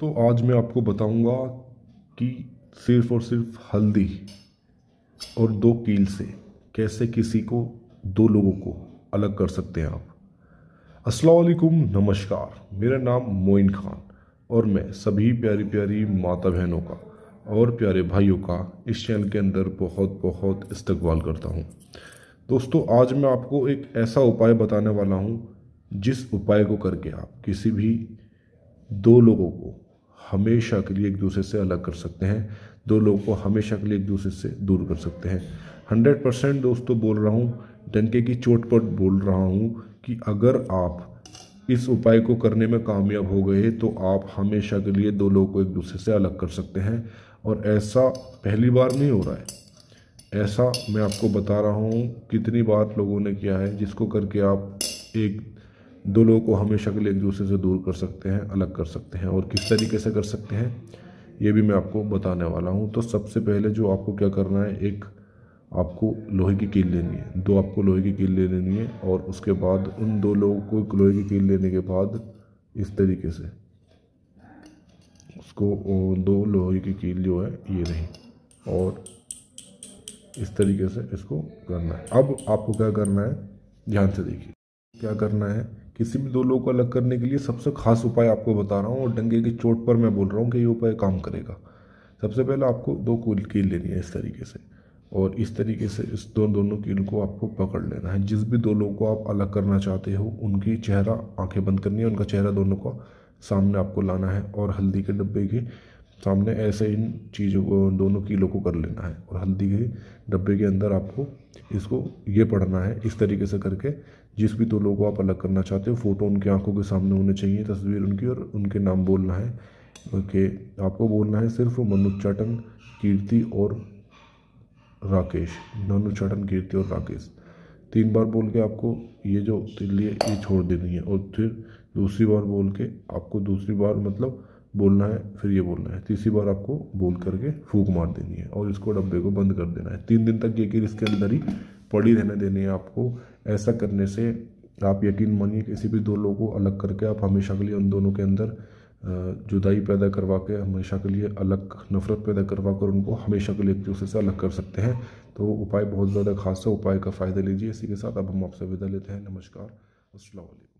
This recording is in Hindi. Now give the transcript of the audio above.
तो आज मैं आपको बताऊंगा कि सिर्फ और सिर्फ हल्दी और दो कील से कैसे किसी को दो लोगों को अलग कर सकते हैं आप असलकुम नमस्कार मेरा नाम मोइन खान और मैं सभी प्यारी प्यारी माता बहनों का और प्यारे भाइयों का इस चैनल के अंदर बहुत बहुत इस्तकबाल करता हूँ दोस्तों आज मैं आपको एक ऐसा उपाय बताने वाला हूँ जिस उपाय को करके आप किसी भी दो लोगों को हमेशा के लिए एक दूसरे से अलग कर सकते हैं दो लोगों को हमेशा के लिए एक दूसरे से दूर कर सकते हैं हंड्रेड परसेंट दोस्तों बोल रहा हूँ डंके की चोट पर बोल रहा हूँ कि अगर आप इस उपाय को करने में कामयाब हो गए तो आप हमेशा के लिए दो लोगों को एक दूसरे से अलग कर सकते हैं और ऐसा पहली बार नहीं हो रहा है ऐसा मैं आपको बता रहा हूँ कितनी बार लोगों ने किया है जिसको करके आप एक दो लोगों को हमेशा के लिए एक दूसरे से दूर कर सकते हैं अलग कर सकते हैं और किस तरीके से कर सकते हैं ये भी मैं आपको बताने वाला हूँ तो सबसे पहले जो आपको क्या करना है एक आपको लोहे की कील लेनी है दो आपको लोहे की कील ले लेनी है और उसके बाद उन दो लोगों को लोहे की कील लेने के बाद इस तरीके से उसको दो लोहे की कील जो है ये रही और इस तरीके से इसको करना है अब आपको क्या करना है ध्यान से देखिए क्या करना है किसी भी दो लोगों को अलग करने के लिए सबसे खास उपाय आपको बता रहा हूँ और डंगे की चोट पर मैं बोल रहा हूँ कि ये उपाय काम करेगा सबसे पहले आपको दो कील कील लेनी है इस तरीके से और इस तरीके से इस दो दोनों कील को आपको पकड़ लेना है जिस भी दो लोगों को आप अलग करना चाहते हो उनकी चेहरा आंखें बंद करनी है उनका चेहरा दोनों को सामने आपको लाना है और हल्दी के डब्बे के सामने ऐसे इन चीज़ों को दोनों कीलों को कर लेना है और हल्दी के डब्बे के अंदर आपको इसको ये पढ़ना है इस तरीके से करके जिस भी दो तो लोगों आप अलग करना चाहते हो फ़ोटो उनकी आंखों के सामने होने चाहिए तस्वीर उनकी और उनके नाम बोलना है ओके आपको बोलना है सिर्फ मनोज चाटन कीर्ति और राकेश मनोज चाटन कीर्ति और राकेश तीन बार बोल के आपको ये जो लिए ये छोड़ देनी है और फिर दूसरी बार बोल के आपको दूसरी बार मतलब बोलना है फिर ये बोलना है तीसरी बार आपको बोल करके फूक मार देनी है और इसको डब्बे को बंद कर देना है तीन दिन तक ये कि इसके अंदर ही पड़ी रहने देनी है आपको ऐसा करने से आप यकीन मानिए किसी भी दो लोगों को अलग करके आप हमेशा के लिए उन दोनों के अंदर जुदाई पैदा करवा के हमेशा के लिए अलग नफरत पैदा करवा कर उनको हमेशा के लिए एक दूसरे से अलग कर सकते हैं तो उपाय बहुत ज़्यादा खास है उपाय का फ़ायदा लीजिए इसी के साथ अब हम आपसे विदा लेते हैं नमस्कार असल